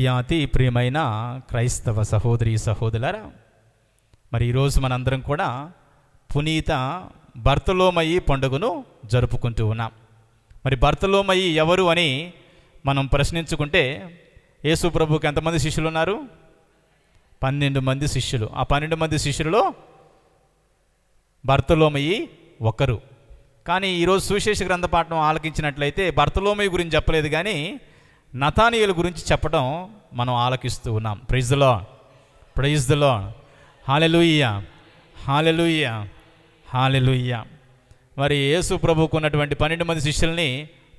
ప్రియాతి ప్రియమైన క్రైస్తవ సహోదరి సహోదరులరా మరి ఈరోజు మనందరం కూడా పునీత భర్తలోమయి పండుగను జరుపుకుంటూ ఉన్నాం మరి భర్తలోమయి ఎవరు అని మనం ప్రశ్నించుకుంటే యేసు ప్రభుకి ఎంతమంది శిష్యులు ఉన్నారు పన్నెండు మంది శిష్యులు ఆ పన్నెండు మంది శిష్యులలో భర్తలోమయి ఒకరు కానీ ఈరోజు సువిశేష గ్రంథపాఠం ఆలకించినట్లయితే భర్తలోమయి గురించి చెప్పలేదు కానీ నతానియల గురించి చెప్పడం మనం ఆలకిస్తూ ఉన్నాం ప్రైజ్లో ప్రైజ్లో హాలెలుయ్య హాలెలుయ్య హాలెలుయ్య మరి యేసు ప్రభుకు ఉన్నటువంటి పన్నెండు మంది శిష్యుల్ని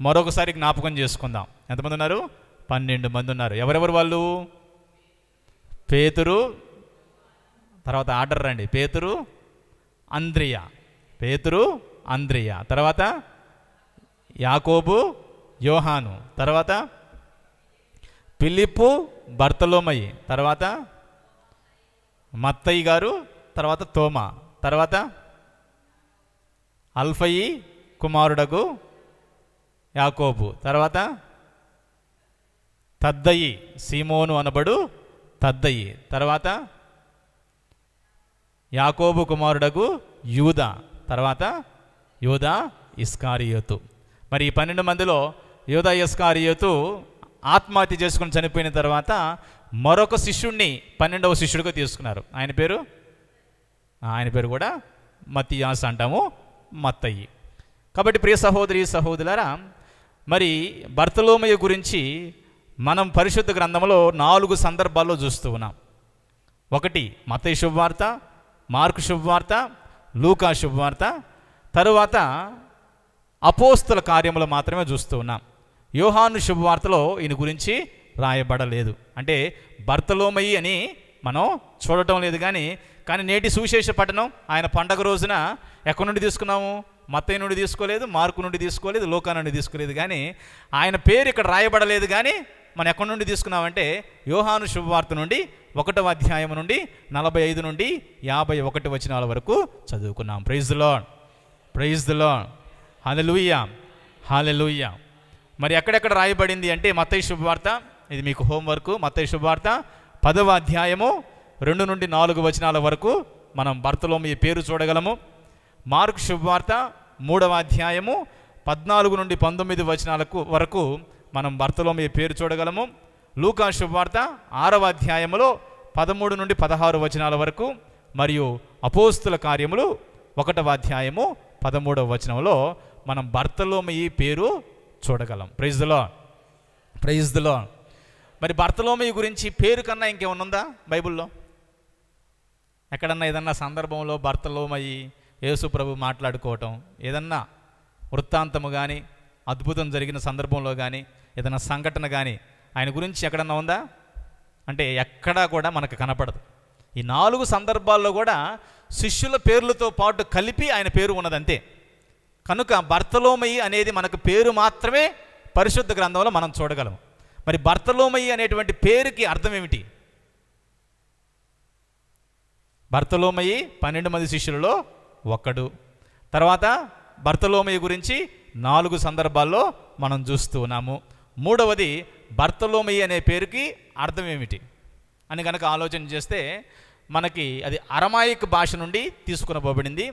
మరొకసారి జ్ఞాపకం చేసుకుందాం ఎంతమంది ఉన్నారు పన్నెండు మంది ఉన్నారు ఎవరెవరు వాళ్ళు పేతురు తర్వాత ఆర్డర్ రండి పేతురు అంద్రియ పేతురు అంద్రియ తర్వాత యాకోబు యోహాను తర్వాత పిలిపు భర్తలోమయ్యి తర్వాత మత్తయ్య గారు తర్వాత తోమ తర్వాత అల్ఫయి కుమారుడకు యాకోబు తర్వాత తద్దయి సీమోను అనబడు తద్దయి తర్వాత యాకోబు కుమారుడకు యూద తర్వాత యూద ఇస్కారియోతు మరి ఈ పన్నెండు మందిలో యూద ఇస్కారియోతు ఆత్మహత్య చేసుకుని చనిపోయిన తర్వాత మరొక శిష్యుణ్ణి పన్నెండవ శిష్యుడిగా తీసుకున్నారు ఆయన పేరు ఆయన పేరు కూడా మతియాస్ అంటాము మత్తయ్యి కాబట్టి ప్రియ సహోదరి సహోదరులారా మరి భర్తలోమయ్య గురించి మనం పరిశుద్ధ గ్రంథంలో నాలుగు సందర్భాల్లో చూస్తూ ఉన్నాం ఒకటి మతయ్య శుభవార్త మార్కు శుభవార్త లూకా శుభవార్త తరువాత అపోస్తుల కార్యములు మాత్రమే చూస్తూ ఉన్నాం యోహాను శుభవార్తలో ఈయన గురించి రాయబడలేదు అంటే భర్తలోమయ్యి అని మనం చూడటం లేదు కానీ కానీ నేటి సువిశేష పట్టణం ఆయన పండగ రోజున ఎక్కడి నుండి తీసుకున్నాము మత్తయ్య నుండి తీసుకోలేదు మార్కు నుండి తీసుకోలేదు లోకా నుండి తీసుకోలేదు కానీ ఆయన పేరు ఇక్కడ రాయబడలేదు కానీ మనం ఎక్కడి నుండి తీసుకున్నామంటే యోహాను శుభవార్త నుండి ఒకటవ అధ్యాయం నుండి నలభై ఐదు నుండి యాభై ఒకటి వచనాల వరకు చదువుకున్నాం praise Lord praise Lord hallelujah hallelujah మరి ఎక్కడెక్కడ రాయబడింది అంటే మత్తయ్య శుభవార్త ఇది మీకు హోంవర్క్ మత్తయ్య శుభవార్త పదవ అధ్యాయము రెండు నుండి నాలుగు వచనాల వరకు మనం భర్తలో మీ పేరు చూడగలము మార్క్ శుభవార్త మూడవ అధ్యాయము పద్నాలుగు నుండి పంతొమ్మిది వచనాలకు వరకు మనం భర్తలో మీ పేరు చూడగలము లూకా శుభవార్త ఆరవ అధ్యాయములో పదమూడు నుండి పదహారు వచనాల వరకు మరియు అపోస్తుల కార్యములు ఒకటవ అధ్యాయము పదమూడవ వచనంలో మనం భర్తలో మీ పేరు చూడగలం ప్రైజ్లో ప్రైజ్లో మరి భర్తలోమి గురించి పేరు కన్నా ఇంకేమన్నుందా ఉందా బైబిల్లో ఎక్కడన్నా ఏదన్నా సందర్భంలో భర్తలోమయ్యి యేసు ప్రభు మాట్లాడుకోవటం ఏదన్నా వృత్తాంతము కానీ అద్భుతం జరిగిన సందర్భంలో కానీ ఏదైనా సంఘటన కానీ ఆయన గురించి ఎక్కడన్నా ఉందా అంటే ఎక్కడా కూడా మనకు కనపడదు ఈ నాలుగు సందర్భాల్లో కూడా శిష్యుల పేర్లతో పాటు కలిపి ఆయన పేరు ఉన్నదంతే కనుక భర్తలోమయి అనేది మనకు పేరు మాత్రమే పరిశుద్ధ గ్రంథంలో మనం చూడగలం మరి భర్తలోమయి అనేటువంటి పేరుకి అర్థం ఏమిటి భర్తలోమయి పన్నెండు మంది శిష్యులలో ఒక్కడు తర్వాత భర్తలోమయ్య గురించి నాలుగు సందర్భాల్లో మనం చూస్తూ ఉన్నాము మూడవది భర్తలోమయి అనే పేరుకి అర్థం ఏమిటి అని కనుక ఆలోచన చేస్తే మనకి అది అరమాయిక్ భాష నుండి తీసుకునబోబడింది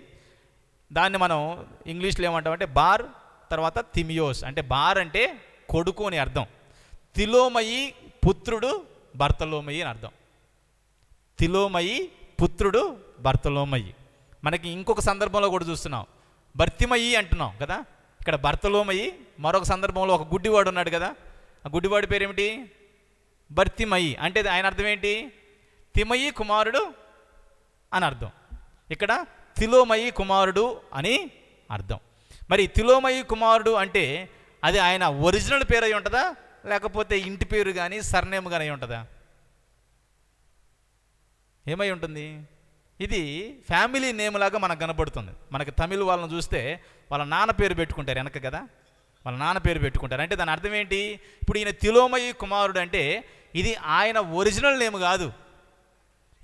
దాన్ని మనం ఇంగ్లీష్లో అంటే బార్ తర్వాత తిమియోస్ అంటే బార్ అంటే కొడుకు అని అర్థం తిలోమయి పుత్రుడు భర్తలోమయి అని అర్థం తిలోమయి పుత్రుడు భర్తలోమయి మనకి ఇంకొక సందర్భంలో కూడా చూస్తున్నాం భర్తిమయి అంటున్నాం కదా ఇక్కడ భర్తలోమయి మరొక సందర్భంలో ఒక గుడ్డివాడు ఉన్నాడు కదా ఆ గుడ్డివాడి ఏమిటి భర్తిమయి అంటే ఆయన అర్థం ఏంటి తిమయి కుమారుడు అని అర్థం ఇక్కడ తిలోమయి కుమారుడు అని అర్థం మరి తిలోమయి కుమారుడు అంటే అది ఆయన ఒరిజినల్ పేరు అయి ఉంటుందా లేకపోతే ఇంటి పేరు కానీ సర్నేమ్ కానీ అయి ఉంటుందా ఏమై ఉంటుంది ఇది ఫ్యామిలీ నేమ్ లాగా మనకు కనబడుతుంది మనకి తమిళ వాళ్ళని చూస్తే వాళ్ళ నాన్న పేరు పెట్టుకుంటారు వెనక కదా వాళ్ళ నాన్న పేరు పెట్టుకుంటారు అంటే దాని అర్థం ఏంటి ఇప్పుడు ఈయన తిలోమయి కుమారుడు అంటే ఇది ఆయన ఒరిజినల్ నేమ్ కాదు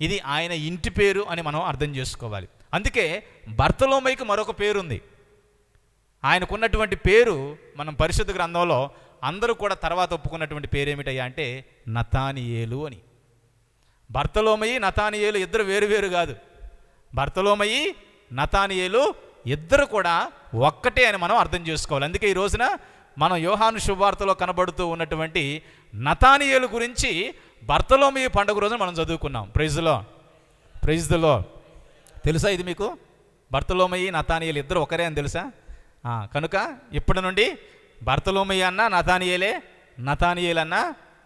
ఇది ఆయన ఇంటి పేరు అని మనం అర్థం చేసుకోవాలి అందుకే భర్తలోమైకి మరొక పేరుంది ఆయనకున్నటువంటి పేరు మనం పరిశుద్ధ గ్రంథంలో అందరూ కూడా తర్వాత ఒప్పుకున్నటువంటి పేరు ఏమిటయ్యా అంటే నతానియేలు అని భర్తలోమయి నతానియేలు ఇద్దరు వేరువేరు కాదు భర్తలోమయి నతానియేలు ఇద్దరు కూడా ఒక్కటే అని మనం అర్థం చేసుకోవాలి అందుకే ఈ రోజున మనం యోహాను శుభవార్తలో కనబడుతూ ఉన్నటువంటి నతానియేలు గురించి భర్తలోమయ్యి పండుగ రోజున మనం చదువుకున్నాం ప్రైజ్లో ప్రైజ్లో తెలుసా ఇది మీకు భర్తలోమయ్యి నతానియలు ఇద్దరు ఒకరే అని తెలుసా కనుక ఇప్పటి నుండి భర్తలోమయ్య అన్న నతానియలే నతానియలన్న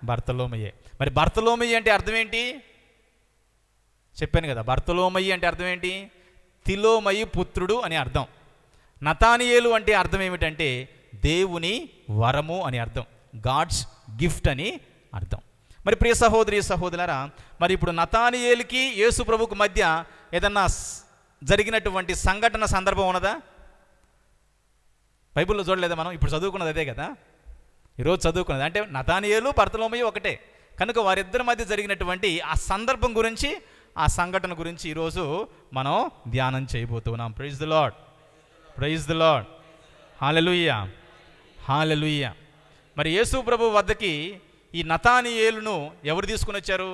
భర్తలోమయ్యే మరి భర్తలోమయ్యి అంటే అర్థం ఏంటి చెప్పాను కదా భర్తలోమయ్యి అంటే అర్థం ఏంటి తిలోమయి పుత్రుడు అని అర్థం నతానియేలు అంటే అర్థం ఏమిటంటే దేవుని వరము అని అర్థం గాడ్స్ గిఫ్ట్ అని అర్థం మరి ప్రియ సహోదరి సహోదరులారా మరి ఇప్పుడు నతానియేలుకి యేసు ప్రభుకు మధ్య ఏదన్నా జరిగినటువంటి సంఘటన సందర్భం ఉన్నదా బైబిల్లో చూడలేదా మనం ఇప్పుడు చదువుకున్నది అదే కదా ఈరోజు చదువుకున్నది అంటే నతానియేలు భర్తలోమయ్య ఒకటే కనుక వారిద్దరి మధ్య జరిగినటువంటి ఆ సందర్భం గురించి ఆ సంఘటన గురించి ఈరోజు మనం ధ్యానం చేయబోతున్నాం praise the Lord praise the Lord hallelujah hallelujah మరి యేసు ప్రభు వద్దకి ఈ నతానియేలును ఎవరు తీసుకుని వచ్చారు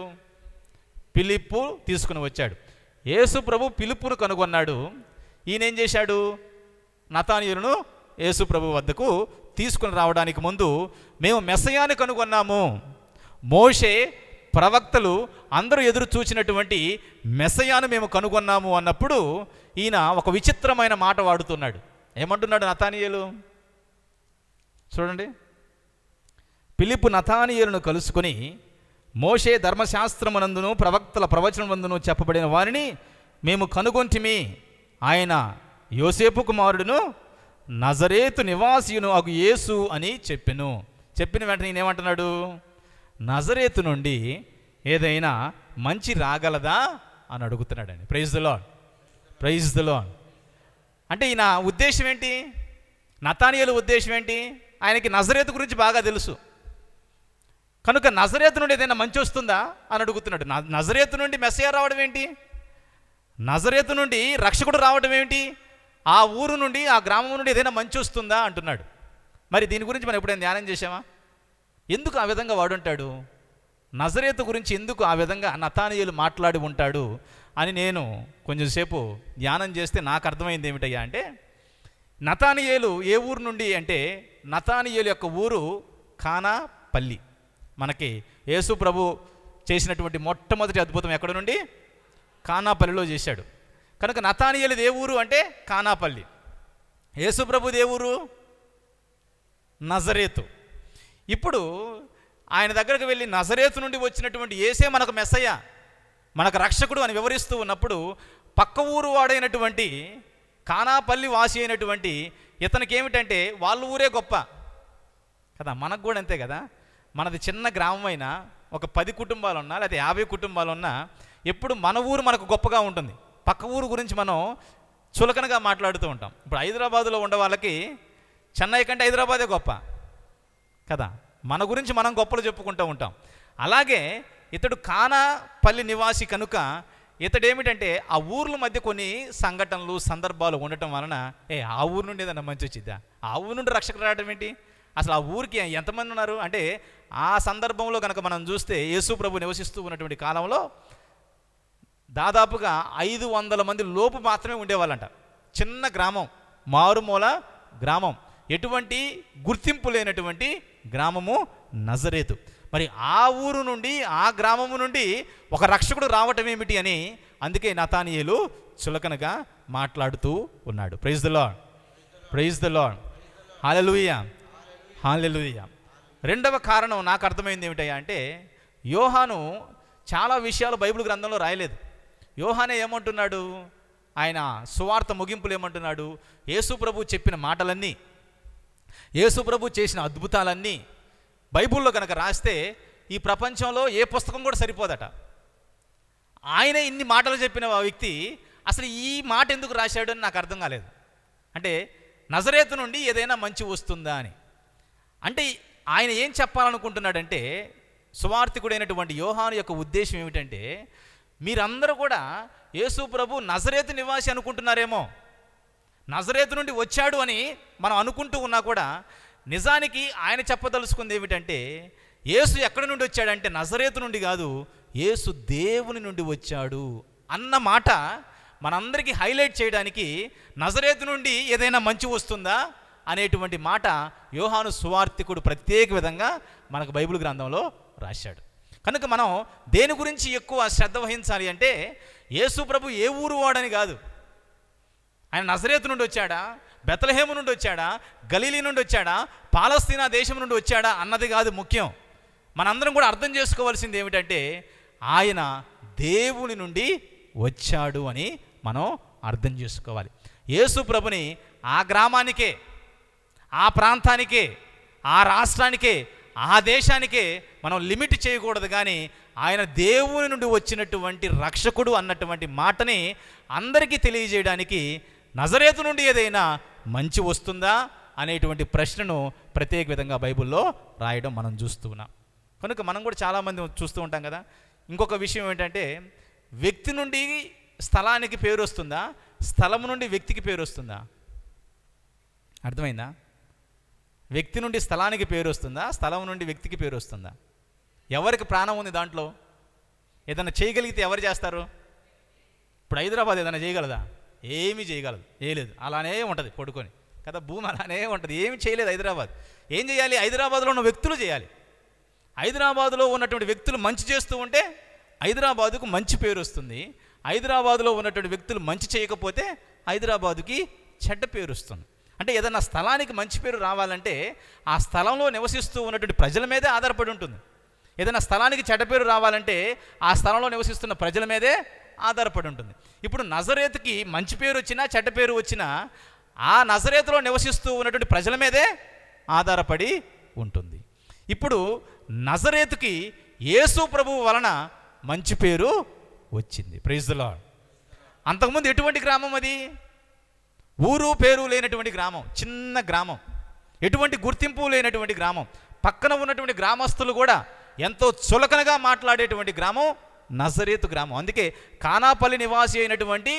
పిలిప్పు తీసుకుని వచ్చాడు యేసు ప్రభు పిలుపును కనుగొన్నాడు ఈయన ఏం చేశాడు నతానియులను యేసు ప్రభు వద్దకు తీసుకుని రావడానికి ముందు మేము మెసయాన్ని కనుగొన్నాము మోషే ప్రవక్తలు అందరూ ఎదురు చూచినటువంటి మెస్సయాను మేము కనుగొన్నాము అన్నప్పుడు ఈయన ఒక విచిత్రమైన మాట వాడుతున్నాడు ఏమంటున్నాడు నతానియలు చూడండి పిలిపు నథానియులను కలుసుకొని మోషే ధర్మశాస్త్రమునందును ప్రవక్తల ప్రవచనమునందును చెప్పబడిన వారిని మేము కనుగొంటిమి ఆయన యోసేపు కుమారుడును నజరేతు నివాసియును అగు యేసు అని చెప్పెను చెప్పిన వెంటనే నేనేమంటున్నాడు నజరేతు నుండి ఏదైనా మంచి రాగలదా అని అడుగుతున్నాడండి praise the Lord praise the అంటే ఈయన ఉద్దేశం ఏంటి నతానియల ఉద్దేశం ఏంటి ఆయనకి నజరేతు గురించి బాగా తెలుసు కనుక నజరేతు నుండి ఏదైనా మంచి వస్తుందా అని అడుగుతున్నాడు నజరేతు నుండి మెస్సయ రావడం ఏంటి నజరేతు నుండి రక్షకుడు రావడం ఏమిటి ఆ ఊరు నుండి ఆ గ్రామం నుండి ఏదైనా మంచి వస్తుందా అంటున్నాడు మరి దీని గురించి మనం ఎప్పుడైనా ధ్యానం చేసామా ఎందుకు ఆ విధంగా వాడుంటాడు నజరేతు గురించి ఎందుకు ఆ విధంగా నతానియలు మాట్లాడి ఉంటాడు అని నేను కొంచెంసేపు ధ్యానం చేస్తే నాకు అర్థమైంది ఏమిటయ్యా అంటే నతానియేలు ఏ ఊరు నుండి అంటే నతానియేలు యొక్క ఊరు కానా పల్లి మనకి యేసు ప్రభు చేసినటువంటి మొట్టమొదటి అద్భుతం ఎక్కడ నుండి కానాపల్లిలో చేశాడు కనుక నతానియలు దేవురు అంటే కానాపల్లి యేసు ప్రభు దేవురు నజరేతు ఇప్పుడు ఆయన దగ్గరకు వెళ్ళి నజరేతు నుండి వచ్చినటువంటి ఏసే మనకు మెస్సయ్య మనకు రక్షకుడు అని వివరిస్తూ ఉన్నప్పుడు పక్క ఊరు వాడైనటువంటి కానాపల్లి వాసి అయినటువంటి ఇతనికి ఏమిటంటే వాళ్ళ ఊరే గొప్ప కదా మనకు కూడా అంతే కదా మనది చిన్న గ్రామం అయినా ఒక పది కుటుంబాలు ఉన్నా లేదా యాభై కుటుంబాలు ఉన్నా ఎప్పుడు మన ఊరు మనకు గొప్పగా ఉంటుంది పక్క ఊరు గురించి మనం చులకనగా మాట్లాడుతూ ఉంటాం ఇప్పుడు హైదరాబాదులో ఉండే వాళ్ళకి చెన్నై కంటే హైదరాబాదే గొప్ప కదా మన గురించి మనం గొప్పలు చెప్పుకుంటూ ఉంటాం అలాగే ఇతడు కానాపల్లి నివాసి కనుక ఇతడు ఏమిటంటే ఆ ఊర్ల మధ్య కొన్ని సంఘటనలు సందర్భాలు ఉండటం వలన ఏ ఆ ఊరు నుండి ఏదైనా మంచి వచ్చిద్దా ఆ ఊరు నుండి రక్షకు రావడం ఏంటి అసలు ఆ ఊరికి ఎంతమంది ఉన్నారు అంటే ఆ సందర్భంలో కనుక మనం చూస్తే యేసు ప్రభు నివసిస్తూ ఉన్నటువంటి కాలంలో దాదాపుగా ఐదు వందల మంది లోపు మాత్రమే ఉండేవాళ్ళంట చిన్న గ్రామం మారుమూల గ్రామం ఎటువంటి గుర్తింపు లేనటువంటి గ్రామము నజరేతు మరి ఆ ఊరు నుండి ఆ గ్రామము నుండి ఒక రక్షకుడు రావటం ఏమిటి అని అందుకే నతానియలు చులకనగా మాట్లాడుతూ ఉన్నాడు praise the Lord praise the Lord hallelujah hallelujah రెండవ కారణం నాకు అర్థమైంది ఏమిటయ్యా అంటే యోహాను చాలా విషయాలు బైబిల్ గ్రంథంలో రాయలేదు యోహానే ఏమంటున్నాడు ఆయన సువార్త ముగింపులు ఏమంటున్నాడు యేసుప్రభు చెప్పిన మాటలన్నీ యేసుప్రభు చేసిన అద్భుతాలన్నీ బైబుల్లో కనుక రాస్తే ఈ ప్రపంచంలో ఏ పుస్తకం కూడా సరిపోదట ఆయన ఇన్ని మాటలు చెప్పిన వ్యక్తి అసలు ఈ మాట ఎందుకు రాశాడు అని నాకు అర్థం కాలేదు అంటే నజరేతు నుండి ఏదైనా మంచి వస్తుందా అని అంటే ఆయన ఏం చెప్పాలనుకుంటున్నాడంటే సువార్థికుడైనటువంటి యోహాను యొక్క ఉద్దేశం ఏమిటంటే మీరందరూ కూడా యేసు ప్రభు నజరేతు నివాసి అనుకుంటున్నారేమో నజరేతు నుండి వచ్చాడు అని మనం అనుకుంటూ ఉన్నా కూడా నిజానికి ఆయన చెప్పదలుచుకుంది ఏమిటంటే యేసు ఎక్కడి నుండి వచ్చాడంటే నజరేతు నుండి కాదు యేసు దేవుని నుండి వచ్చాడు అన్న మాట మనందరికీ హైలైట్ చేయడానికి నజరేతు నుండి ఏదైనా మంచి వస్తుందా అనేటువంటి మాట యోహాను సువార్థికుడు ప్రత్యేక విధంగా మనకు బైబిల్ గ్రంథంలో రాశాడు కనుక మనం దేని గురించి ఎక్కువ శ్రద్ధ వహించాలి అంటే యేసు ప్రభు ఏ ఊరు వాడని కాదు ఆయన నజరేతు నుండి వచ్చాడా బెతలహేము నుండి వచ్చాడా గలీలీ నుండి వచ్చాడా పాలస్తీనా దేశం నుండి వచ్చాడా అన్నది కాదు ముఖ్యం మనందరం కూడా అర్థం చేసుకోవాల్సింది ఏమిటంటే ఆయన దేవుని నుండి వచ్చాడు అని మనం అర్థం చేసుకోవాలి యేసు ప్రభుని ఆ గ్రామానికే ఆ ప్రాంతానికే ఆ రాష్ట్రానికే ఆ దేశానికే మనం లిమిట్ చేయకూడదు కానీ ఆయన దేవుని నుండి వచ్చినటువంటి రక్షకుడు అన్నటువంటి మాటని అందరికీ తెలియజేయడానికి నజరేతు నుండి ఏదైనా మంచి వస్తుందా అనేటువంటి ప్రశ్నను ప్రత్యేక విధంగా బైబిల్లో రాయడం మనం చూస్తూ ఉన్నాం కనుక మనం కూడా చాలామంది చూస్తూ ఉంటాం కదా ఇంకొక విషయం ఏంటంటే వ్యక్తి నుండి స్థలానికి పేరు వస్తుందా స్థలం నుండి వ్యక్తికి పేరు వస్తుందా అర్థమైందా వ్యక్తి నుండి స్థలానికి పేరు వస్తుందా స్థలం నుండి వ్యక్తికి పేరు వస్తుందా ఎవరికి ప్రాణం ఉంది దాంట్లో ఏదైనా చేయగలిగితే ఎవరు చేస్తారు ఇప్పుడు హైదరాబాద్ ఏదైనా చేయగలదా ఏమీ చేయగలదు చేయలేదు అలానే ఉంటుంది పడుకొని కదా భూమి అలానే ఉంటుంది ఏమి చేయలేదు హైదరాబాద్ ఏం చేయాలి హైదరాబాద్లో ఉన్న వ్యక్తులు చేయాలి హైదరాబాద్లో ఉన్నటువంటి వ్యక్తులు మంచి చేస్తూ ఉంటే హైదరాబాదుకు మంచి పేరు వస్తుంది హైదరాబాదులో ఉన్నటువంటి వ్యక్తులు మంచి చేయకపోతే హైదరాబాదుకి చెడ్డ పేరు వస్తుంది అంటే ఏదైనా స్థలానికి మంచి పేరు రావాలంటే ఆ స్థలంలో నివసిస్తూ ఉన్నటువంటి ప్రజల మీదే ఆధారపడి ఉంటుంది ఏదైనా స్థలానికి చెడ్డ పేరు రావాలంటే ఆ స్థలంలో నివసిస్తున్న ప్రజల మీదే ఆధారపడి ఉంటుంది ఇప్పుడు నజరేతుకి మంచి పేరు వచ్చినా చెడ్డ పేరు వచ్చినా ఆ నజరేతులో నివసిస్తూ ఉన్నటువంటి ప్రజల మీదే ఆధారపడి ఉంటుంది ఇప్పుడు నజరేతుకి యేసు ప్రభువు వలన మంచి పేరు వచ్చింది ప్రైజ్లో అంతకుముందు ఎటువంటి గ్రామం అది ఊరు పేరు లేనటువంటి గ్రామం చిన్న గ్రామం ఎటువంటి గుర్తింపు లేనటువంటి గ్రామం పక్కన ఉన్నటువంటి గ్రామస్తులు కూడా ఎంతో చులకనగా మాట్లాడేటువంటి గ్రామం నజరేతు గ్రామం అందుకే కానాపల్లి నివాసి అయినటువంటి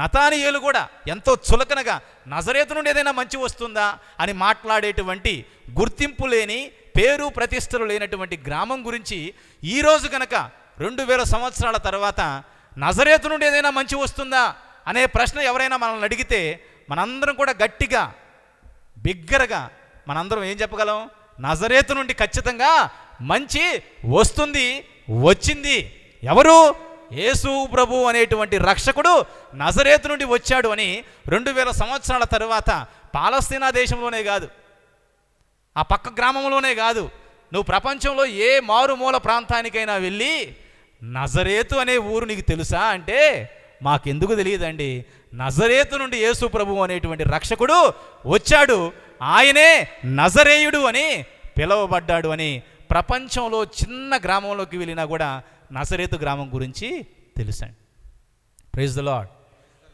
నతానియేలు కూడా ఎంతో చులకనగా నజరేతు నుండి ఏదైనా మంచి వస్తుందా అని మాట్లాడేటువంటి గుర్తింపు లేని పేరు ప్రతిష్టలు లేనటువంటి గ్రామం గురించి ఈరోజు కనుక రెండు వేల సంవత్సరాల తర్వాత నజరేతు నుండి ఏదైనా మంచి వస్తుందా అనే ప్రశ్న ఎవరైనా మనల్ని అడిగితే మనందరం కూడా గట్టిగా బిగ్గరగా మనందరం ఏం చెప్పగలం నజరేతు నుండి ఖచ్చితంగా మంచి వస్తుంది వచ్చింది ఎవరు యేసు ప్రభు అనేటువంటి రక్షకుడు నజరేతు నుండి వచ్చాడు అని రెండు వేల సంవత్సరాల తరువాత పాలస్తీనా దేశంలోనే కాదు ఆ పక్క గ్రామంలోనే కాదు నువ్వు ప్రపంచంలో ఏ మారుమూల ప్రాంతానికైనా వెళ్ళి నజరేతు అనే ఊరు నీకు తెలుసా అంటే మాకెందుకు తెలియదండి నజరేతు నుండి యేసు ప్రభు అనేటువంటి రక్షకుడు వచ్చాడు ఆయనే నజరేయుడు అని పిలవబడ్డాడు అని ప్రపంచంలో చిన్న గ్రామంలోకి వెళ్ళినా కూడా నజరేతు గ్రామం గురించి తెలుసండి praise the Lord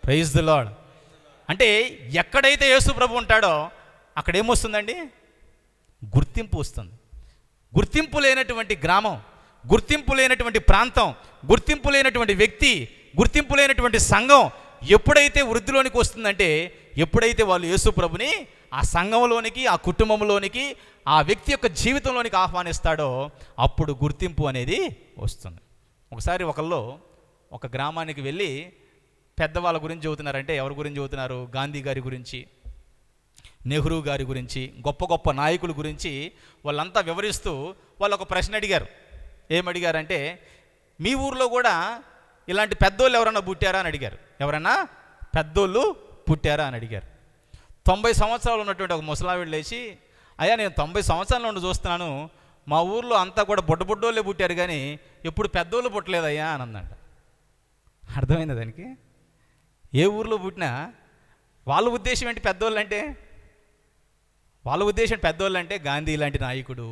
praise the Lord అంటే ఎక్కడైతే యేసు ప్రభు ఉంటాడో అక్కడ ఏమొస్తుందండి గుర్తింపు వస్తుంది గుర్తింపు లేనటువంటి గ్రామం గుర్తింపు లేనటువంటి ప్రాంతం గుర్తింపు లేనటువంటి వ్యక్తి గుర్తింపు లేనటువంటి సంఘం ఎప్పుడైతే వృద్ధిలోనికి వస్తుందంటే ఎప్పుడైతే వాళ్ళు యేసు ప్రభుని ఆ సంఘంలోనికి ఆ కుటుంబంలోనికి ఆ వ్యక్తి యొక్క జీవితంలోనికి ఆహ్వానిస్తాడో అప్పుడు గుర్తింపు అనేది వస్తుంది ఒకసారి ఒకళ్ళు ఒక గ్రామానికి వెళ్ళి పెద్దవాళ్ళ గురించి చదువుతున్నారంటే ఎవరి గురించి చదువుతున్నారు గాంధీ గారి గురించి నెహ్రూ గారి గురించి గొప్ప గొప్ప నాయకుల గురించి వాళ్ళంతా వివరిస్తూ వాళ్ళు ఒక ప్రశ్న అడిగారు ఏమడిగారంటే మీ ఊర్లో కూడా ఇలాంటి పెద్దోళ్ళు ఎవరన్నా పుట్టారా అని అడిగారు ఎవరన్నా పెద్దోళ్ళు పుట్టారా అని అడిగారు తొంభై సంవత్సరాలు ఉన్నటువంటి ఒక ముసలావిడ లేచి అయ్యా నేను తొంభై సంవత్సరాల నుండి చూస్తున్నాను మా ఊర్లో అంతా కూడా బొడ్డ పుట్టారు కానీ ఎప్పుడు పెద్దోళ్ళు పుట్టలేదయ్యా అని అందంట అర్థమైంది దానికి ఏ ఊర్లో పుట్టినా వాళ్ళ ఉద్దేశం ఏంటి పెద్దోళ్ళు అంటే వాళ్ళ ఉద్దేశం పెద్దోళ్ళు అంటే గాంధీ లాంటి నాయకుడు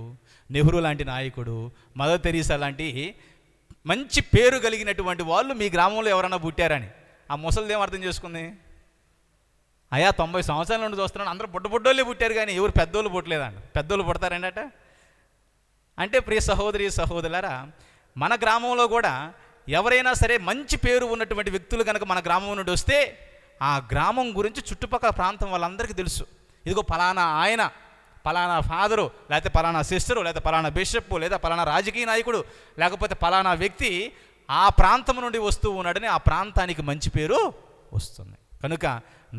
నెహ్రూ లాంటి నాయకుడు మదర్ తెరీసా లాంటి మంచి పేరు కలిగినటువంటి వాళ్ళు మీ గ్రామంలో ఎవరైనా పుట్టారని ఆ ఏం అర్థం చేసుకుంది అయా తొంభై సంవత్సరాల నుండి చూస్తున్నాను అందరూ బుడ్డ పుట్టోళ్ళే పుట్టారు కానీ ఎవరు పెద్దోళ్ళు పుట్టలేదండి పెద్దోళ్ళు అట అంటే ప్రియ సహోదరి సహోదరులారా మన గ్రామంలో కూడా ఎవరైనా సరే మంచి పేరు ఉన్నటువంటి వ్యక్తులు కనుక మన గ్రామం నుండి వస్తే ఆ గ్రామం గురించి చుట్టుపక్కల ప్రాంతం వాళ్ళందరికీ తెలుసు ఇదిగో ఫలానా ఆయన పలానా ఫాదరు లేకపోతే పలానా సిస్టరు లేదా పలానా బిషప్ లేదా పలానా రాజకీయ నాయకుడు లేకపోతే పలానా వ్యక్తి ఆ ప్రాంతం నుండి వస్తూ ఉన్నాడని ఆ ప్రాంతానికి మంచి పేరు వస్తుంది కనుక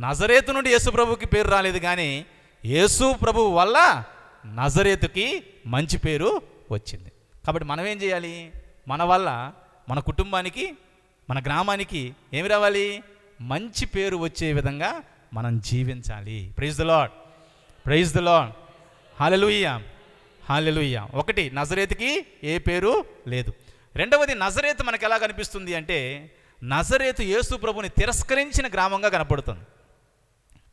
నజరేతు నుండి యేసు ప్రభుకి పేరు రాలేదు కానీ యేసు ప్రభు వల్ల నజరేతుకి మంచి పేరు వచ్చింది కాబట్టి మనం ఏం చేయాలి మన వల్ల మన కుటుంబానికి మన గ్రామానికి ఏమి రావాలి మంచి పేరు వచ్చే విధంగా మనం జీవించాలి praise the Lord praise the Lord hallelujah hallelujah ఒకటి నజరేత్కి ఏ పేరు లేదు రెండవది నజరేత్ మనకు ఎలా కనిపిస్తుంది అంటే నజరేతు యేసు ప్రభుని తిరస్కరించిన గ్రామంగా కనపడుతుంది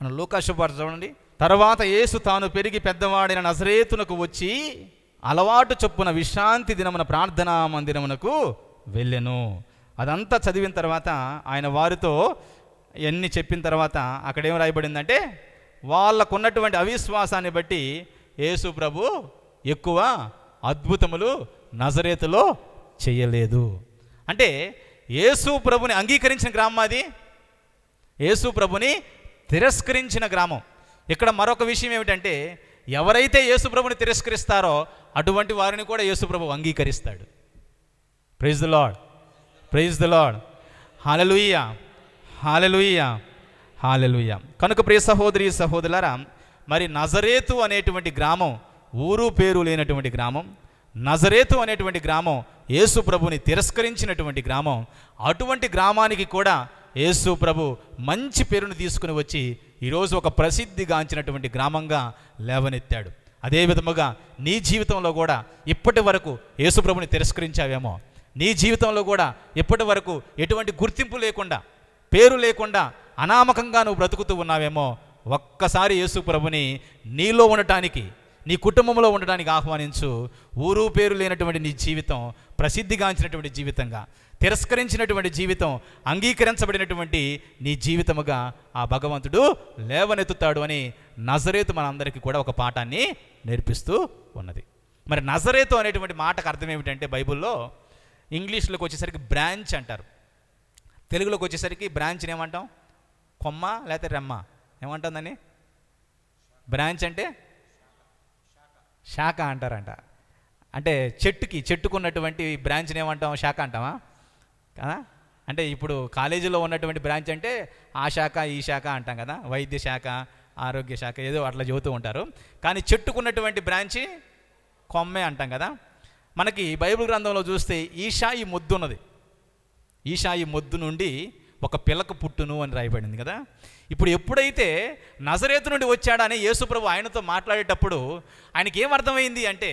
మనం లోకాశుభార్త చూడండి తర్వాత యేసు తాను పెరిగి పెద్దవాడైన నజరేతునకు వచ్చి అలవాటు చొప్పున విశ్రాంతి దినమున ప్రార్థనా మందిరమునకు వెళ్ళెను అదంతా చదివిన తర్వాత ఆయన వారితో ఇవన్నీ చెప్పిన తర్వాత అక్కడేం రాయబడిందంటే వాళ్ళకున్నటువంటి అవిశ్వాసాన్ని బట్టి యేసు ప్రభు ఎక్కువ అద్భుతములు నజరేతలో చేయలేదు అంటే యేసు ప్రభుని అంగీకరించిన గ్రామం అది యేసు ప్రభుని తిరస్కరించిన గ్రామం ఇక్కడ మరొక విషయం ఏమిటంటే ఎవరైతే యేసు ప్రభుని తిరస్కరిస్తారో అటువంటి వారిని కూడా యేసు ప్రభు అంగీకరిస్తాడు praise the Lord praise the Lord hallelujah hallelujah hallelujah కనుక ప్రియ సహోదరి సహోదరులారా మరి నజరేతు అనేటువంటి గ్రామం ఊరు పేరు లేనటువంటి గ్రామం నజరేతు అనేటువంటి గ్రామం యేసు ప్రభుని తిరస్కరించినటువంటి గ్రామం అటువంటి గ్రామానికి కూడా యేసు ప్రభు మంచి పేరును తీసుకుని వచ్చి ఈరోజు ఒక ప్రసిద్ధిగాంచినటువంటి గ్రామంగా లేవనెత్తాడు అదే విధముగా నీ జీవితంలో కూడా ఇప్పటి వరకు యేసుప్రభుని తిరస్కరించావేమో నీ జీవితంలో కూడా ఇప్పటి వరకు ఎటువంటి గుర్తింపు లేకుండా పేరు లేకుండా అనామకంగా నువ్వు బ్రతుకుతూ ఉన్నావేమో ఒక్కసారి యేసు ప్రభుని నీలో ఉండటానికి నీ కుటుంబంలో ఉండటానికి ఆహ్వానించు ఊరు పేరు లేనటువంటి నీ జీవితం ప్రసిద్ధిగాంచినటువంటి జీవితంగా తిరస్కరించినటువంటి జీవితం అంగీకరించబడినటువంటి నీ జీవితముగా ఆ భగవంతుడు లేవనెత్తుతాడు అని నజరేతు మనందరికీ కూడా ఒక పాఠాన్ని నేర్పిస్తూ ఉన్నది మరి నజరేతు అనేటువంటి మాటకు అర్థం ఏమిటంటే బైబిల్లో ఇంగ్లీష్లోకి వచ్చేసరికి బ్రాంచ్ అంటారు తెలుగులోకి వచ్చేసరికి బ్రాంచ్ని ఏమంటాం కొమ్మ లేకపోతే రెమ్మ ఏమంటుందని బ్రాంచ్ అంటే శాఖ అంటారంట అంటే చెట్టుకి చెట్టుకున్నటువంటి బ్రాంచ్ని ఏమంటాం శాఖ అంటామా కదా అంటే ఇప్పుడు కాలేజీలో ఉన్నటువంటి బ్రాంచ్ అంటే ఆ శాఖ ఈ శాఖ అంటాం కదా వైద్య శాఖ ఆరోగ్య శాఖ ఏదో అట్లా చెబుతూ ఉంటారు కానీ చెట్టుకున్నటువంటి బ్రాంచి కొమ్మే అంటాం కదా మనకి బైబిల్ గ్రంథంలో చూస్తే ఈషాయి ముద్దు మొద్దు ఉన్నది ఈషాయి మొద్దు నుండి ఒక పిల్లక పుట్టును అని రాయబడింది కదా ఇప్పుడు ఎప్పుడైతే నజరేతు నుండి వచ్చాడని యేసుప్రభు ఆయనతో మాట్లాడేటప్పుడు ఆయనకి ఏం అర్థమైంది అంటే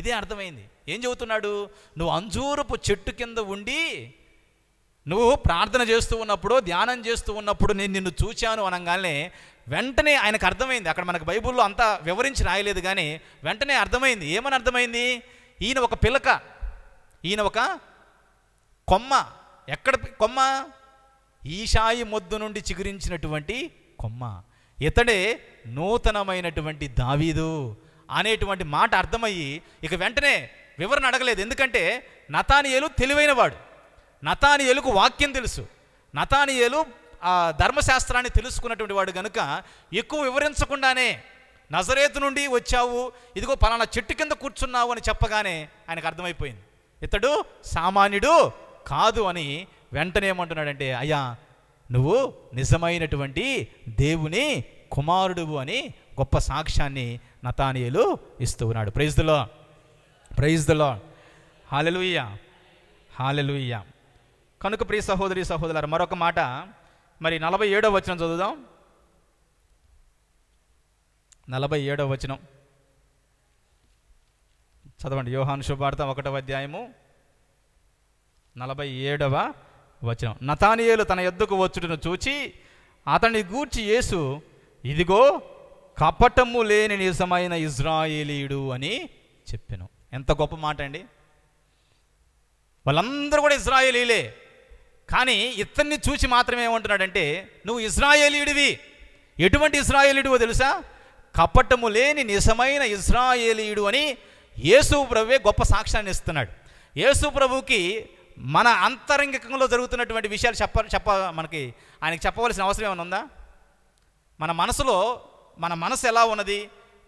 ఇదే అర్థమైంది ఏం చెబుతున్నాడు నువ్వు అంజూరపు చెట్టు కింద ఉండి నువ్వు ప్రార్థన చేస్తూ ఉన్నప్పుడు ధ్యానం చేస్తూ ఉన్నప్పుడు నేను నిన్ను చూచాను అనగానే వెంటనే ఆయనకు అర్థమైంది అక్కడ మనకు బైబుల్లో అంతా వివరించి రాయలేదు కానీ వెంటనే అర్థమైంది ఏమని అర్థమైంది ఈయన ఒక పిలక ఈయన ఒక కొమ్మ ఎక్కడ కొమ్మ ఈశాయి మొద్దు నుండి చిగురించినటువంటి కొమ్మ ఇతడే నూతనమైనటువంటి దావీదు అనేటువంటి మాట అర్థమయ్యి ఇక వెంటనే వివరణ అడగలేదు ఎందుకంటే నతానియలు తెలివైనవాడు నతానియలుకు వాక్యం తెలుసు నతానియలు ధర్మశాస్త్రాన్ని తెలుసుకున్నటువంటి వాడు కనుక ఎక్కువ వివరించకుండానే నజరేతు నుండి వచ్చావు ఇదిగో పలానా చెట్టు కింద కూర్చున్నావు అని చెప్పగానే ఆయనకు అర్థమైపోయింది ఇతడు సామాన్యుడు కాదు అని వెంటనే ఏమంటున్నాడంటే అయ్యా నువ్వు నిజమైనటువంటి దేవుని కుమారుడువు అని గొప్ప సాక్ష్యాన్ని నతానియలు ఇస్తూ ఉన్నాడు praise the Lord praise the Lord praise the Lord hallelujah hallelujah కనుక ప్రియ సహోదరి సహోదరు మరొక మాట మరి నలభై ఏడవ వచనం చదువుదాం నలభై ఏడవ వచనం చదవండి యోహాను శుభార్థం ఒకటవ అధ్యాయము నలభై ఏడవ వచనం నతానియేలు తన ఎద్దుకు వచ్చుటను చూచి అతన్ని గూర్చి యేసు ఇదిగో కపటము లేని నిజమైన ఇజ్రాయేలీయుడు అని చెప్పాను ఎంత గొప్ప మాట అండి వాళ్ళందరూ కూడా ఇజ్రాయేలీలే కానీ ఇతన్ని చూసి మాత్రమే ఏమంటున్నాడంటే నువ్వు ఇజ్రాయేలీడివి ఎటువంటి ఇజ్రాయేలీడువో తెలుసా కపటము లేని నిజమైన ఇజ్రాయేలీయుడు అని యేసు ప్రభువే గొప్ప సాక్ష్యాన్ని ఇస్తున్నాడు యేసు ప్రభుకి మన అంతరంగికంలో జరుగుతున్నటువంటి విషయాలు చెప్ప చెప్ప మనకి ఆయనకి చెప్పవలసిన అవసరం ఏమైనా ఉందా మన మనసులో మన మనసు ఎలా ఉన్నది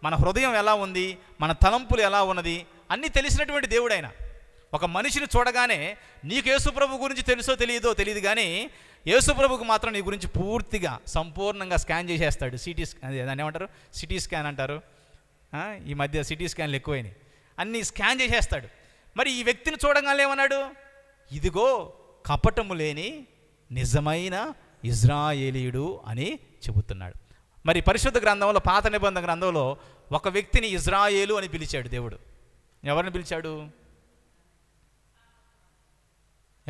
మన హృదయం ఎలా ఉంది మన తలంపులు ఎలా ఉన్నది అన్నీ తెలిసినటువంటి దేవుడు ఒక మనిషిని చూడగానే నీకు యేసుప్రభు గురించి తెలుసో తెలియదో తెలియదు కానీ యేసుప్రభుకు మాత్రం నీ గురించి పూర్తిగా సంపూర్ణంగా స్కాన్ చేసేస్తాడు సిటీ స్కాన్ దాన్ని ఏమంటారు సిటీ స్కాన్ అంటారు ఈ మధ్య సిటీ స్కాన్లు ఎక్కువైనాయి అన్నీ స్కాన్ చేసేస్తాడు మరి ఈ వ్యక్తిని చూడగానే ఏమన్నాడు ఇదిగో కపటము లేని నిజమైన ఇజ్రాయేలీయుడు అని చెబుతున్నాడు మరి పరిశుద్ధ గ్రంథంలో పాత నిబంధన గ్రంథంలో ఒక వ్యక్తిని ఇజ్రాయేలు అని పిలిచాడు దేవుడు ఎవరిని పిలిచాడు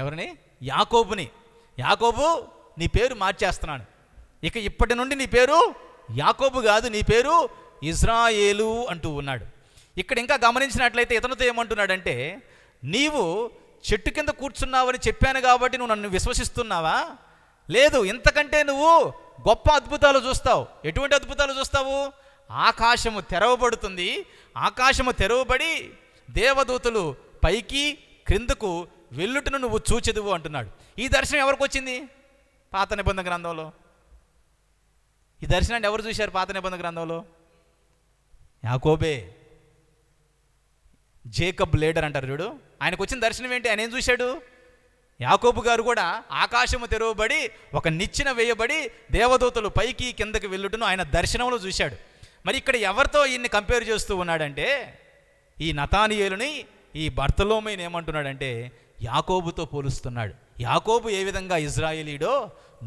ఎవరిని యాకోబుని యాకోబు నీ పేరు మార్చేస్తున్నాను ఇక ఇప్పటి నుండి నీ పేరు యాకోబు కాదు నీ పేరు ఇజ్రాయేలు అంటూ ఉన్నాడు ఇక్కడ ఇంకా గమనించినట్లయితే ఇతనితో ఏమంటున్నాడంటే నీవు చెట్టు కింద కూర్చున్నావని చెప్పాను కాబట్టి నువ్వు నన్ను విశ్వసిస్తున్నావా లేదు ఇంతకంటే నువ్వు గొప్ప అద్భుతాలు చూస్తావు ఎటువంటి అద్భుతాలు చూస్తావు ఆకాశము తెరవబడుతుంది ఆకాశము తెరవబడి దేవదూతులు పైకి క్రిందకు వెల్లుటను నువ్వు చూచెదువు అంటున్నాడు ఈ దర్శనం ఎవరికి వచ్చింది పాత నిబంధన గ్రంథంలో ఈ దర్శనాన్ని ఎవరు చూశారు పాత నిబంధన గ్రంథంలో యాకోబే జేకబ్ లేడర్ అంటారు చూడు ఆయనకు వచ్చిన దర్శనం ఏంటి ఆయన ఏం చూశాడు యాకోబు గారు కూడా ఆకాశము తెరవబడి ఒక నిచ్చిన వేయబడి దేవదూతలు పైకి కిందకి వెళ్ళుటను ఆయన దర్శనంలో చూశాడు మరి ఇక్కడ ఎవరితో ఈయన్ని కంపేర్ చేస్తూ ఉన్నాడంటే ఈ నతానియేలుని ఈ భర్తలోమైన ఏమంటున్నాడంటే యాకోబుతో పోలుస్తున్నాడు యాకోబు ఏ విధంగా ఇజ్రాయేలీడో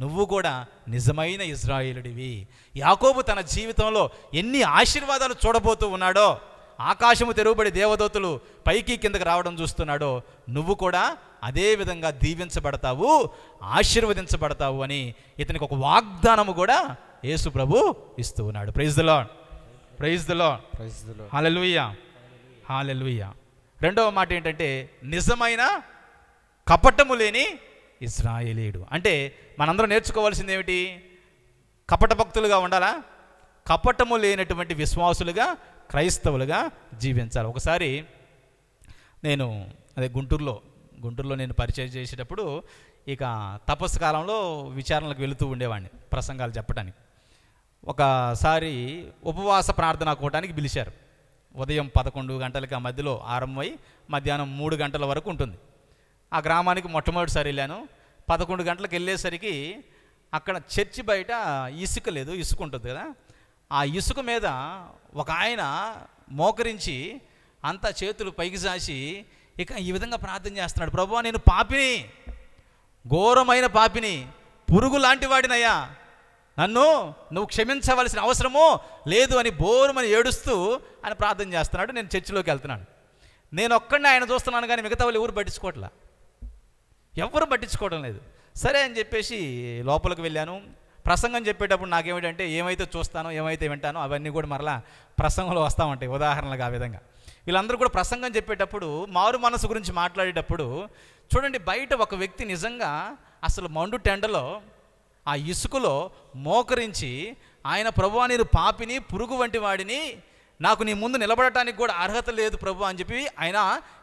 నువ్వు కూడా నిజమైన ఇజ్రాయేలుడివి యాకోబు తన జీవితంలో ఎన్ని ఆశీర్వాదాలు చూడబోతూ ఉన్నాడో ఆకాశము తెరువబడి దేవదూతలు పైకి కిందకి రావడం చూస్తున్నాడో నువ్వు కూడా అదే విధంగా దీవించబడతావు ఆశీర్వదించబడతావు అని ఇతనికి ఒక వాగ్దానము కూడా యేసు ప్రభు ఇస్తూ ఉన్నాడు praise the praise hallelujah hallelujah రెండవ మాట ఏంటంటే నిజమైన కపటము లేని ఇజ్రాయేలీడు అంటే మనందరం నేర్చుకోవాల్సింది ఏమిటి కపట భక్తులుగా ఉండాలా కపటము లేనటువంటి విశ్వాసులుగా క్రైస్తవులుగా జీవించాలి ఒకసారి నేను అదే గుంటూరులో గుంటూరులో నేను పరిచయం చేసేటప్పుడు ఇక తపస్సు కాలంలో విచారణలకు వెళుతూ ఉండేవాడిని ప్రసంగాలు చెప్పడానికి ఒకసారి ఉపవాస ప్రార్థన కూటానికి పిలిచారు ఉదయం పదకొండు గంటలకి ఆ మధ్యలో ఆరంభమై మధ్యాహ్నం మూడు గంటల వరకు ఉంటుంది ఆ గ్రామానికి మొట్టమొదటిసారి వెళ్ళాను పదకొండు గంటలకు వెళ్ళేసరికి అక్కడ చర్చి బయట ఇసుక లేదు ఇసుక ఉంటుంది కదా ఆ ఇసుక మీద ఒక ఆయన మోకరించి అంతా చేతులు పైకి చాచి ఇక ఈ విధంగా ప్రార్థన చేస్తున్నాడు ప్రభు నేను పాపిని ఘోరమైన పాపిని పురుగు లాంటి వాడినయ్యా నన్ను నువ్వు క్షమించవలసిన అవసరము లేదు అని బోరుమని ఏడుస్తూ ఆయన ప్రార్థన చేస్తున్నాడు నేను చర్చిలోకి వెళ్తున్నాను నేను ఒక్కడిని ఆయన చూస్తున్నాను కానీ మిగతా వాళ్ళు ఎవరు పట్టించుకోవట్లా ఎవరు పట్టించుకోవడం లేదు సరే అని చెప్పేసి లోపలికి వెళ్ళాను ప్రసంగం చెప్పేటప్పుడు నాకేమిటంటే ఏమైతే చూస్తానో ఏమైతే వింటానో అవన్నీ కూడా మరలా ప్రసంగంలో వస్తూ ఉంటాయి ఉదాహరణలుగా ఆ విధంగా వీళ్ళందరూ కూడా ప్రసంగం చెప్పేటప్పుడు మారు మనసు గురించి మాట్లాడేటప్పుడు చూడండి బయట ఒక వ్యక్తి నిజంగా అసలు మండు టెండలో ఆ ఇసుకలో మోకరించి ఆయన ప్రభువా నేను పాపిని పురుగు వంటి వాడిని నాకు నీ ముందు నిలబడటానికి కూడా అర్హత లేదు ప్రభు అని చెప్పి ఆయన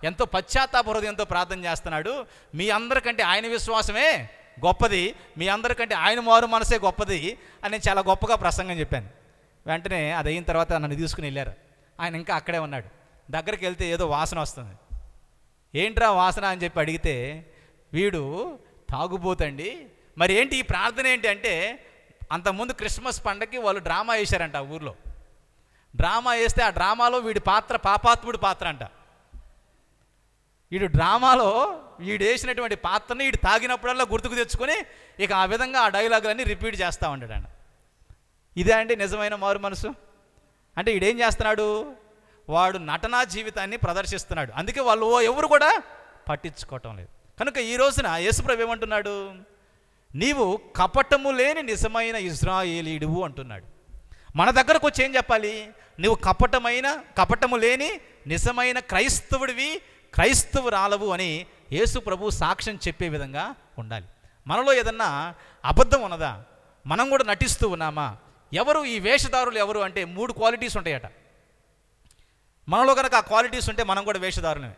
ఎంతో పశ్చాత్తాప హృదయంతో ప్రార్థన చేస్తున్నాడు మీ అందరికంటే ఆయన విశ్వాసమే గొప్పది మీ అందరికంటే ఆయన మారు మనసే గొప్పది అని నేను చాలా గొప్పగా ప్రసంగం చెప్పాను వెంటనే అది అయిన తర్వాత నన్ను తీసుకుని వెళ్ళారు ఆయన ఇంకా అక్కడే ఉన్నాడు దగ్గరికి వెళ్తే ఏదో వాసన వస్తుంది ఏంట్రా వాసన అని చెప్పి అడిగితే వీడు తాగుబోతండి మరి ఏంటి ఈ ప్రార్థన ఏంటి అంటే అంతకుముందు క్రిస్మస్ పండగకి వాళ్ళు డ్రామా వేశారంట ఊర్లో డ్రామా వేస్తే ఆ డ్రామాలో వీడి పాత్ర పాపాత్ముడి పాత్ర అంట వీడు డ్రామాలో వీడు వేసినటువంటి పాత్రని వీడు తాగినప్పుడల్లా గుర్తుకు తెచ్చుకొని ఇక ఆ విధంగా ఆ డైలాగులన్నీ రిపీట్ చేస్తూ ఉంటాడు ఆయన ఇదే అండి నిజమైన మారు మనసు అంటే వీడేం చేస్తున్నాడు వాడు నటనా జీవితాన్ని ప్రదర్శిస్తున్నాడు అందుకే వాళ్ళు ఓ ఎవరు కూడా పట్టించుకోవటం లేదు కనుక ఈ రోజున యేసుప్రభు ఏమంటున్నాడు నీవు కపటము లేని నిజమైన ఇజ్రాయేలీడువు అంటున్నాడు మన దగ్గరకు వచ్చి ఏం చెప్పాలి నువ్వు కపటమైన కపటము లేని నిజమైన క్రైస్తవుడివి క్రైస్తవురాలవు అని యేసు ప్రభు సాక్ష్యం చెప్పే విధంగా ఉండాలి మనలో ఏదన్నా అబద్ధం ఉన్నదా మనం కూడా నటిస్తూ ఉన్నామా ఎవరు ఈ వేషధారులు ఎవరు అంటే మూడు క్వాలిటీస్ ఉంటాయట మనలో కనుక ఆ క్వాలిటీస్ ఉంటే మనం కూడా వేషధారులమే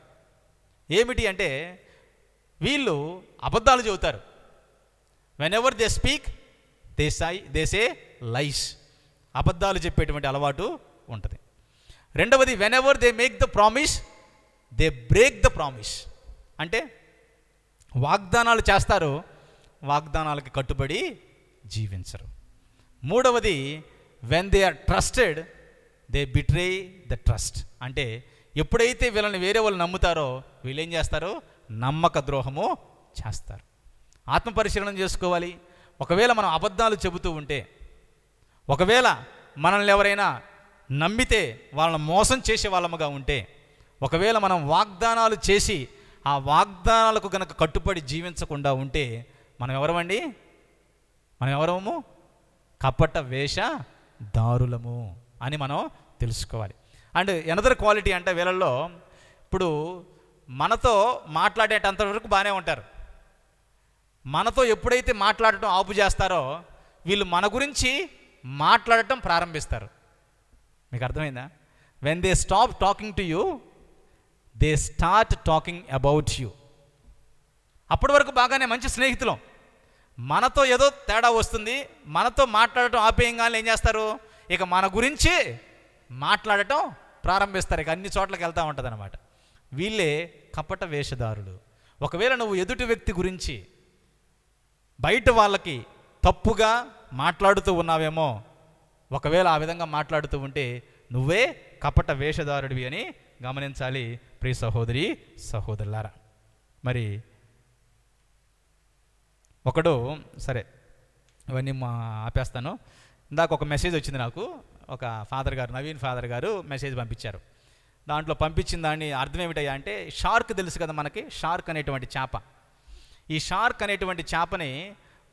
ఏమిటి అంటే వీళ్ళు అబద్ధాలు చెబుతారు whenever they speak they say they say lies అబద్ధాలు చెప్పేటువంటి అలవాటు ఉంటుంది రెండవది whenever they make the promise they break the promise అంటే వాగ్దానాలు చేస్తారు వాగ్దానాలకి కట్టుబడి జీవించరు మూడవది when they are trusted they betray the trust అంటే ఎప్పుడైతే వీళ్ళని వేరే వాళ్ళు నమ్ముతారో వీళ్ళు ఏం చేస్తారు నమ్మక ద్రోహము చేస్తారు ఆత్మపరిశీలన చేసుకోవాలి ఒకవేళ మనం అబద్ధాలు చెబుతూ ఉంటే ఒకవేళ మనల్ని ఎవరైనా నమ్మితే వాళ్ళని మోసం చేసే వాళ్ళముగా ఉంటే ఒకవేళ మనం వాగ్దానాలు చేసి ఆ వాగ్దానాలకు కనుక కట్టుబడి జీవించకుండా ఉంటే మనం ఎవరమండి మనం ఎవరము కపట వేష దారులము అని మనం తెలుసుకోవాలి అండ్ ఎనదర్ క్వాలిటీ అంటే వీళ్ళల్లో ఇప్పుడు మనతో మాట్లాడేటంతవరకు బాగానే ఉంటారు మనతో ఎప్పుడైతే మాట్లాడటం ఆపు చేస్తారో వీళ్ళు మన గురించి మాట్లాడటం ప్రారంభిస్తారు మీకు అర్థమైందా when they stop talking to you they start talking about you అప్పటి వరకు బాగానే మంచి స్నేహితులం మనతో ఏదో తేడా వస్తుంది మనతో మాట్లాడటం ఆపేయంగానే ఏం చేస్తారు ఇక మన గురించి మాట్లాడటం ప్రారంభిస్తారు ఇక అన్ని చోట్లకి వెళ్తూ ఉంటుంది అనమాట వీళ్ళే కపట వేషధారులు ఒకవేళ నువ్వు ఎదుటి వ్యక్తి గురించి బయట వాళ్ళకి తప్పుగా మాట్లాడుతూ ఉన్నావేమో ఒకవేళ ఆ విధంగా మాట్లాడుతూ ఉంటే నువ్వే కపట వేషధారుడివి అని గమనించాలి ప్రియ సహోదరి సహోదరులారా మరి ఒకడు సరే ఇవన్నీ మా ఆపేస్తాను ఇందాక ఒక మెసేజ్ వచ్చింది నాకు ఒక ఫాదర్ గారు నవీన్ ఫాదర్ గారు మెసేజ్ పంపించారు దాంట్లో పంపించిన దాన్ని అర్థం ఏమిటయ్యా అంటే షార్క్ తెలుసు కదా మనకి షార్క్ అనేటువంటి చేప ఈ షార్క్ అనేటువంటి చేపని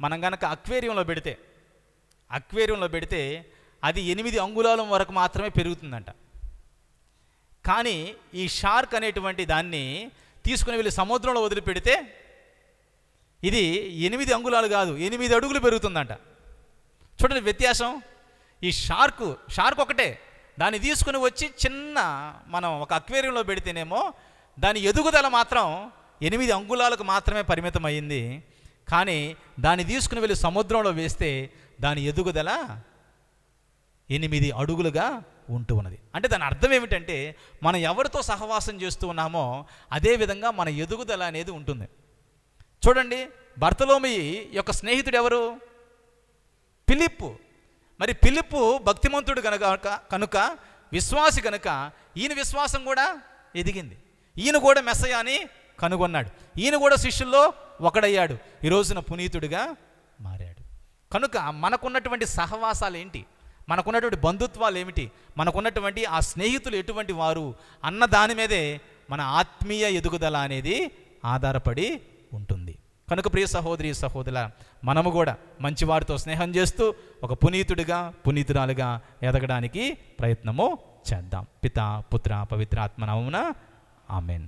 మనం గనక అక్వేరియంలో పెడితే అక్వేరియంలో పెడితే అది ఎనిమిది అంగుళాల వరకు మాత్రమే పెరుగుతుందంట కానీ ఈ షార్క్ అనేటువంటి దాన్ని తీసుకుని వెళ్ళి సముద్రంలో వదిలిపెడితే ఇది ఎనిమిది అంగుళాలు కాదు ఎనిమిది అడుగులు పెరుగుతుందంట చూడండి వ్యత్యాసం ఈ షార్క్ షార్క్ ఒకటే దాన్ని తీసుకుని వచ్చి చిన్న మనం ఒక అక్వేరియంలో పెడితేనేమో దాని ఎదుగుదల మాత్రం ఎనిమిది అంగుళాలకు మాత్రమే పరిమితం అయింది కానీ దాన్ని తీసుకుని వెళ్ళి సముద్రంలో వేస్తే దాని ఎదుగుదల ఎనిమిది అడుగులుగా ఉంటూ ఉన్నది అంటే దాని అర్థం ఏమిటంటే మనం ఎవరితో సహవాసం చేస్తూ ఉన్నామో అదేవిధంగా మన ఎదుగుదల అనేది ఉంటుంది చూడండి భర్తలోమి యొక్క స్నేహితుడు ఎవరు పిలిప్పు మరి పిలిప్పు భక్తిమంతుడు కనుక కనుక విశ్వాసి కనుక ఈయన విశ్వాసం కూడా ఎదిగింది ఈయన కూడా మెస్సయ అని కనుగొన్నాడు ఈయన కూడా శిష్యుల్లో ఒకడయ్యాడు ఈ రోజున పునీతుడిగా మారాడు కనుక మనకున్నటువంటి సహవాసాలు ఏంటి మనకున్నటువంటి బంధుత్వాలు ఏమిటి మనకున్నటువంటి ఆ స్నేహితులు ఎటువంటి వారు అన్న దాని మీదే మన ఆత్మీయ ఎదుగుదల అనేది ఆధారపడి ఉంటుంది కనుక ప్రియ సహోదరి సహోదరుల మనము కూడా మంచివారితో స్నేహం చేస్తూ ఒక పునీతుడిగా పునీతురాలుగా ఎదగడానికి ప్రయత్నము చేద్దాం పిత పుత్ర పవిత్ర నవమున ఆమెన్